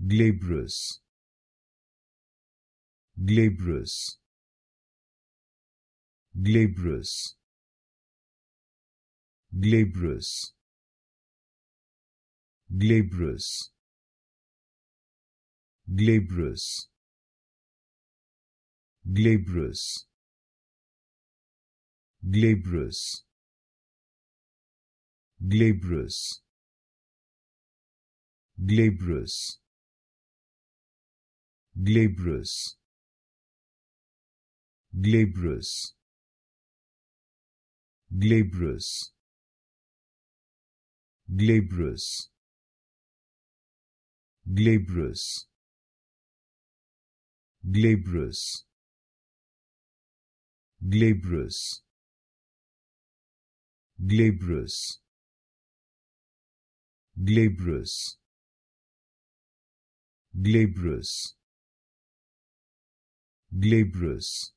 glabrous glabrous glabrous glabrous glabrous glabrous glabrous glabrous glabrous glabrous glabrous glabrous glabrous glabrous glabrous glabrous glabrous glabrous glabrous glabrous glabrous